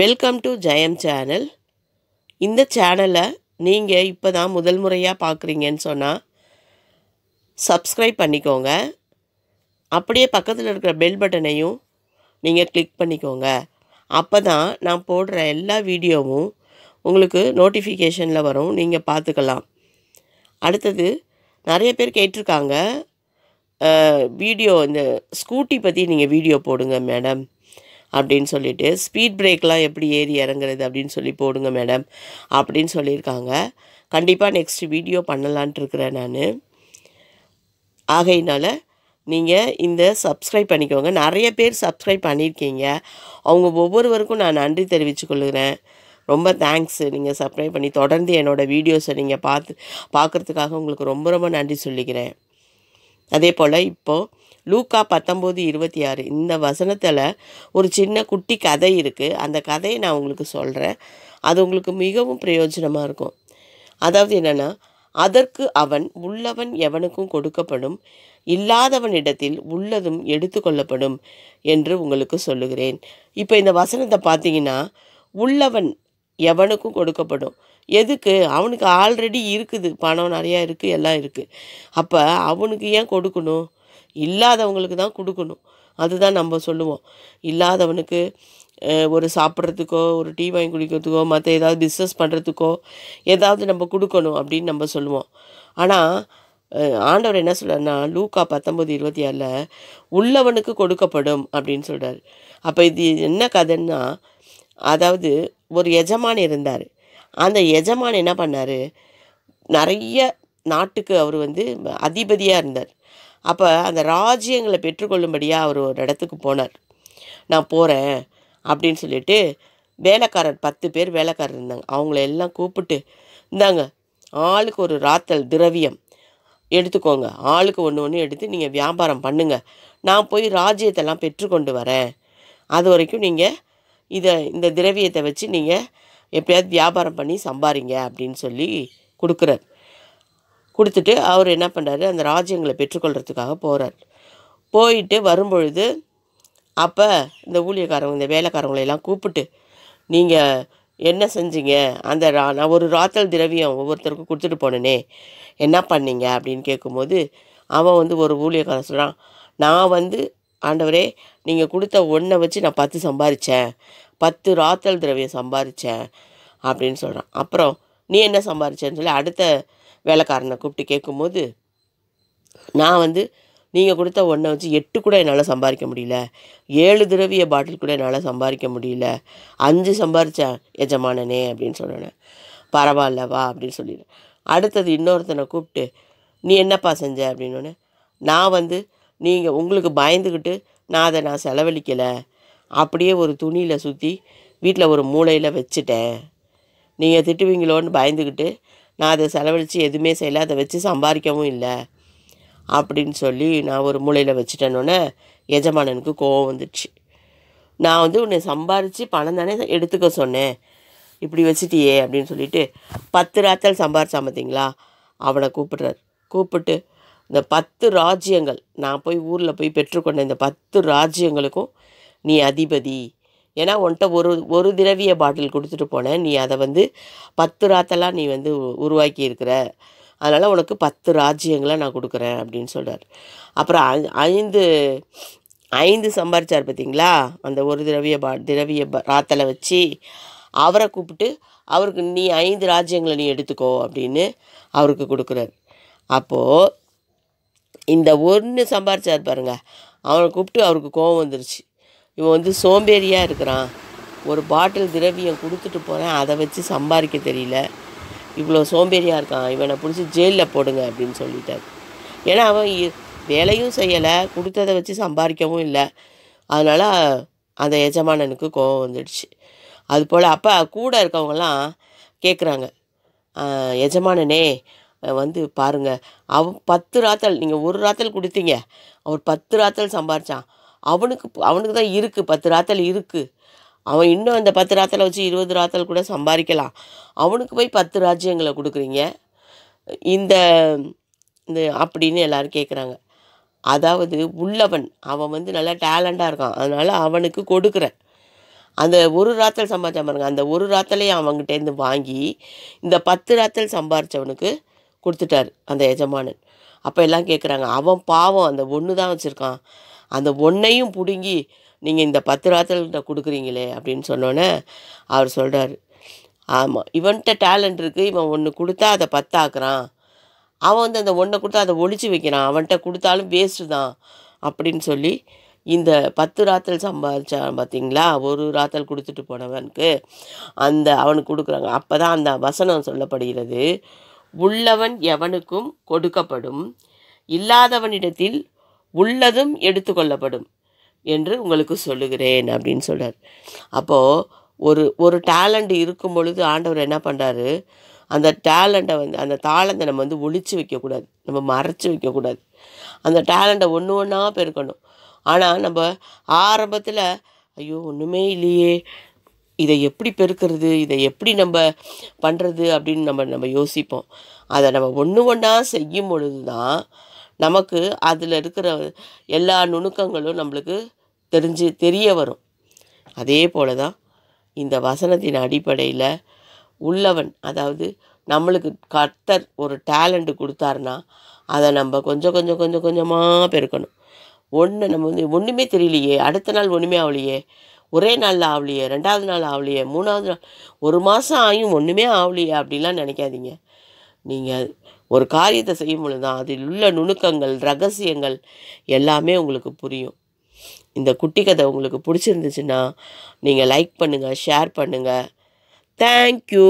welcome to Jayam channel இந்த சேனலை நீங்கள் இப்போ தான் முதல் முறையாக பார்க்குறீங்கன்னு சொன்னால் சப்ஸ்கிரைப் பண்ணிக்கோங்க அப்படியே பக்கத்தில் இருக்கிற பெல் பட்டனையும் நீங்கள் கிளிக் பண்ணிக்கோங்க அப்போ தான் நான் போடுற எல்லா வீடியோவும் உங்களுக்கு நோட்டிஃபிகேஷனில் வரும் நீங்கள் பார்த்துக்கலாம் அடுத்தது நிறைய பேர் கேட்டிருக்காங்க வீடியோ இந்த ஸ்கூட்டி பற்றி நீங்கள் வீடியோ போடுங்க மேடம் அப்படின்னு சொல்லிட்டு ஸ்பீட் பிரேக்லாம் எப்படி ஏறி இறங்குறது அப்படின்னு சொல்லி போடுங்க மேடம் அப்படின்னு சொல்லியிருக்காங்க கண்டிப்பாக நெக்ஸ்ட் வீடியோ பண்ணலான்ட்டு இருக்கிறேன் நான் ஆகையினால் நீங்கள் இந்த சப்ஸ்கிரைப் பண்ணிக்கோங்க நிறைய பேர் சப்ஸ்கிரைப் பண்ணியிருக்கீங்க அவங்க ஒவ்வொருவருக்கும் நான் நன்றி தெரிவித்து கொள்கிறேன் ரொம்ப தேங்க்ஸ் நீங்கள் சப்ஸ்கிரைப் பண்ணி தொடர்ந்து என்னோடய வீடியோஸை நீங்கள் பார்த்து பார்க்குறதுக்காக உங்களுக்கு ரொம்ப ரொம்ப நன்றி சொல்லிக்கிறேன் அதே போல் இப்போது லூக்கா பத்தொம்போது இருபத்தி ஆறு இந்த வசனத்தில் ஒரு சின்ன குட்டி கதை இருக்குது அந்த கதையை நான் உங்களுக்கு சொல்கிறேன் அது உங்களுக்கு மிகவும் பிரயோஜனமாக இருக்கும் அதாவது என்னென்னா அதற்கு அவன் உள்ளவன் எவனுக்கும் கொடுக்கப்படும் இல்லாதவனிடத்தில் உள்ளதும் எடுத்துக்கொள்ளப்படும் என்று உங்களுக்கு சொல்லுகிறேன் இப்போ இந்த வசனத்தை பார்த்தீங்கன்னா உள்ளவன் எவனுக்கும் கொடுக்கப்படும் எதுக்கு அவனுக்கு ஆல்ரெடி இருக்குது பணம் நிறையா இருக்குது எல்லாம் இருக்குது அப்போ அவனுக்கு ஏன் கொடுக்கணும் இல்லாதவங்களுக்கு தான் கொடுக்கணும் அதுதான் நம்ம சொல்லுவோம் இல்லாதவனுக்கு ஒரு சாப்பிட்றதுக்கோ ஒரு டீ வாங்கி குடிக்கிறதுக்கோ மற்ற ஏதாவது பிஸ்னஸ் பண்ணுறதுக்கோ ஏதாவது நம்ம கொடுக்கணும் அப்படின்னு நம்ம சொல்லுவோம் ஆனால் ஆண்டவர் என்ன சொல்கிறார்னா லூக்கா பத்தொம்பது இருபத்தி ஆறில் உள்ளவனுக்கு கொடுக்கப்படும் அப்படின்னு சொல்கிறார் அப்போ இது என்ன கதைன்னா அதாவது ஒரு எஜமான் இருந்தார் அந்த எஜமான் என்ன பண்ணார் நிறைய நாட்டுக்கு அவர் வந்து அதிபதியாக இருந்தார் அப்போ அந்த ராஜ்யங்களை பெற்றுக்கொள்ளும்படியாக அவர் ஒரு இடத்துக்கு போனார் நான் போகிறேன் அப்படின்னு சொல்லிட்டு வேலைக்காரர் பத்து பேர் வேலைக்காரர் இருந்தாங்க அவங்கள எல்லாம் கூப்பிட்டு இந்தாங்க ஆளுக்கு ஒரு ராத்தல் திரவியம் எடுத்துக்கோங்க ஆளுக்கு ஒன்று ஒன்று எடுத்து நீங்கள் வியாபாரம் பண்ணுங்கள் நான் போய் ராஜ்யத்தெல்லாம் பெற்றுக்கொண்டு வரேன் அது வரைக்கும் நீங்கள் இதை இந்த திரவியத்தை வச்சு நீங்கள் எப்படியாவது வியாபாரம் பண்ணி சம்பாரிங்க அப்படின்னு சொல்லி கொடுக்குறார் கொடுத்துட்டு அவர் என்ன பண்ணுறாரு அந்த ராஜ்யங்களை பெற்றுக்கொள்கிறதுக்காக போகிறார் போயிட்டு வரும்பொழுது அப்போ இந்த ஊழியக்காரங்க இந்த வேலைக்காரங்களையெல்லாம் கூப்பிட்டு நீங்கள் என்ன செஞ்சீங்க அந்த ரா நான் ஒரு ராத்தல் திரவியம் ஒவ்வொருத்தருக்கும் கொடுத்துட்டு போனேனே என்ன பண்ணீங்க அப்படின்னு கேட்கும்போது அவன் வந்து ஒரு ஊழியக்காரன் சொல்கிறான் நான் வந்து ஆண்டவரே நீங்கள் கொடுத்த ஒன்றை வச்சு நான் பத்து சம்பாரித்தேன் பத்து ராத்தல் திரவியம் சம்பாரித்தேன் அப்படின்னு சொல்கிறான் அப்புறம் நீ என்ன சம்பாரிச்சேன்னு சொல்லி அடுத்த வேலைக்காரனை கூப்பிட்டு கேட்கும்போது நான் வந்து நீங்கள் கொடுத்த ஒன்றை வச்சு எட்டு கூட என்னால் சம்பாதிக்க முடியல ஏழு திரவிய பாட்டில் கூட என்னால் சம்பாதிக்க முடியல அஞ்சு சம்பாரித்தேன் எஜமானனே அப்படின்னு சொன்னேன் பரவாயில்ல வா அப்படின்னு சொல்லிடுறேன் அடுத்தது இன்னொருத்தனை கூப்பிட்டு நீ என்னப்பா செஞ்ச அப்படின்னோடனே நான் வந்து நீங்கள் உங்களுக்கு பயந்துக்கிட்டு நான் அதை நான் செலவழிக்கலை அப்படியே ஒரு துணியில் சுற்றி வீட்டில் ஒரு மூளையில் வச்சுட்டேன் நீங்கள் திட்டுவீங்களோன்னு பயந்துக்கிட்டு நான் அதை செலவழித்து எதுவுமே செய்யலை அதை வச்சு சம்பாதிக்கவும் இல்லை அப்படின்னு சொல்லி நான் ஒரு மூலையில் வச்சுட்டேனோடனே எஜமானனுக்கு கோவம் வந்துடுச்சு நான் வந்து உன்னை சம்பாரித்து பணம் தானே எடுத்துக்க சொன்னேன் இப்படி வச்சுட்டியே அப்படின்னு சொல்லிட்டு பத்து ராத்தல் சம்பாரிச்சா பார்த்தீங்களா அவனை கூப்பிடுறார் கூப்பிட்டு இந்த பத்து ராஜ்யங்கள் நான் போய் ஊரில் போய் பெற்றுக்கொண்ட இந்த பத்து ராஜ்யங்களுக்கும் நீ அதிபதி ஏன்னா உன்கிட்ட ஒரு ஒரு திரவிய பாட்டில் கொடுத்துட்டு போனேன் நீ அதை வந்து பத்து ராத்தெல்லாம் நீ வந்து உருவாக்கி இருக்கிற அதனால் உனக்கு பத்து ராஜ்யங்களை நான் கொடுக்குறேன் அப்படின்னு சொல்கிறார் அப்புறம் ஐந்து ஐந்து சம்பாரிச்சார் பார்த்தீங்களா அந்த ஒரு திரவிய பா திரவிய ராத்தலை வச்சு அவரை கூப்பிட்டு அவருக்கு நீ ஐந்து ராஜ்யங்களை நீ எடுத்துக்கோ அப்படின்னு அவருக்கு கொடுக்குறார் அப்போது இந்த ஒன்று சம்பாரிச்சார் பாருங்கள் அவனை கூப்பிட்டு அவருக்கு கோவம் வந்துருச்சு இவன் வந்து சோம்பேறியாக இருக்கிறான் ஒரு பாட்டில் திரவியம் கொடுத்துட்டு போகிறேன் அதை வச்சு சம்பாதிக்க தெரியல இவ்வளோ சோம்பேறியாக இருக்கான் இவனை பிடிச்சி ஜெயிலில் போடுங்க அப்படின்னு சொல்லிட்டார் ஏன்னா அவன் வேலையும் செய்யலை கொடுத்ததை வச்சு சம்பாதிக்கவும் இல்லை அதனால் அந்த எஜமானனுக்கு கோபம் வந்துடுச்சு அது போல் அப்போ கூட இருக்கவங்கலாம் கேட்குறாங்க எஜமானனே வந்து பாருங்கள் அவன் பத்து ராத்தல் நீங்கள் ஒரு ராத்தல் கொடுத்தீங்க அவர் பத்து ராத்தல் சம்பாரித்தான் அவனுக்கு அவனுக்கு தான் இருக்குது பத்து ராத்தல் இருக்குது அவன் இன்னும் அந்த பத்து ராத்தலை வச்சு இருபது ராத்தல் கூட சம்பாதிக்கலாம் அவனுக்கு போய் பத்து ராஜ்யங்களை கொடுக்குறீங்க இந்த இந்த அப்படின்னு எல்லோரும் கேட்குறாங்க அதாவது உள்ளவன் அவன் வந்து நல்லா டேலண்ட்டாக இருக்கான் அதனால் அவனுக்கு கொடுக்குறேன் அந்த ஒரு ராத்தல் சம்பாதிச்சா பாருங்கள் அந்த ஒரு ராத்தலையும் அவங்ககிட்டேருந்து வாங்கி இந்த பத்து ராத்தல் சம்பாரித்தவனுக்கு கொடுத்துட்டார் அந்த எஜமானன் அப்போ எல்லாம் கேட்குறாங்க அவன் பாவம் அந்த ஒன்று தான் வச்சுருக்கான் அந்த ஒன்றையும் பிடுங்கி நீங்கள் இந்த பத்து ராத்திரத்தை கொடுக்குறீங்களே அப்படின்னு சொன்னோன்னே அவர் சொல்கிறார் ஆமாம் இவன்கிட்ட டேலண்ட் இருக்குது இவன் ஒன்று கொடுத்தா அதை பத்தாக்குறான் அவன் வந்து அந்த ஒன்றை கொடுத்தா அதை ஒழிச்சு வைக்கிறான் அவன்கிட்ட கொடுத்தாலும் வேஸ்ட்டு தான் அப்படின்னு சொல்லி இந்த பத்து ராத்தல் சம்பாதிச்சான் பார்த்தீங்களா ஒரு ராத்தல் கொடுத்துட்டு போனவனுக்கு அந்த அவனுக்கு கொடுக்குறாங்க அப்போ தான் அந்த வசனம் சொல்லப்படுகிறது உள்ளவன் எவனுக்கும் கொடுக்கப்படும் இல்லாதவனிடத்தில் உள்ளதும் எடுத்துக்கொள்ளப்படும் என்று உங்களுக்கு சொல்லுகிறேன் அப்படின்னு சொல்கிறார் அப்போது ஒரு ஒரு டேலண்ட் இருக்கும் பொழுது ஆண்டவர் என்ன பண்ணுறாரு அந்த டேலண்ட்டை வந்து அந்த டேலண்ட்டை நம்ம வந்து ஒழிச்சு வைக்கக்கூடாது நம்ம மறைச்சி வைக்கக்கூடாது அந்த டேலண்ட்டை ஒன்று ஒன்றா பெருக்கணும் ஆனால் நம்ம ஆரம்பத்தில் ஐயோ ஒன்றுமே இல்லையே இதை எப்படி பெருக்கிறது இதை எப்படி நம்ம பண்ணுறது அப்படின்னு நம்ம நம்ம யோசிப்போம் அதை நம்ம ஒன்று ஒன்றா செய்யும் பொழுது தான் நமக்கு அதில் இருக்கிற எல்லா நுணுக்கங்களும் நம்மளுக்கு தெரிஞ்சு தெரிய வரும் அதே போல் தான் இந்த வசனத்தின் அடிப்படையில் உள்ளவன் அதாவது நம்மளுக்கு கர்த்தர் ஒரு டேலண்ட்டு கொடுத்தாருன்னா அதை நம்ம கொஞ்சம் கொஞ்சம் கொஞ்சம் கொஞ்சமாக பெருக்கணும் ஒன்று நம்ம வந்து ஒன்றுமே தெரியலையே அடுத்த நாள் ஒன்றுமே ஆகலையே ஒரே நாளில் ஆகலையே ரெண்டாவது நாள் ஆகலையே மூணாவது நாள் ஒரு மாதம் ஆகியும் ஒன்றுமே ஆகலையே அப்படிலாம் நினைக்காதீங்க நீங்கள் ஒரு காரியத்தை செய்யும் பொழுது தான் அதில் உள்ள நுணுக்கங்கள் ரகசியங்கள் எல்லாமே உங்களுக்கு புரியும் இந்த குட்டி கதை உங்களுக்கு பிடிச்சிருந்துச்சுன்னா நீங்கள் லைக் பண்ணுங்கள் ஷேர் பண்ணுங்கள் தேங்க்யூ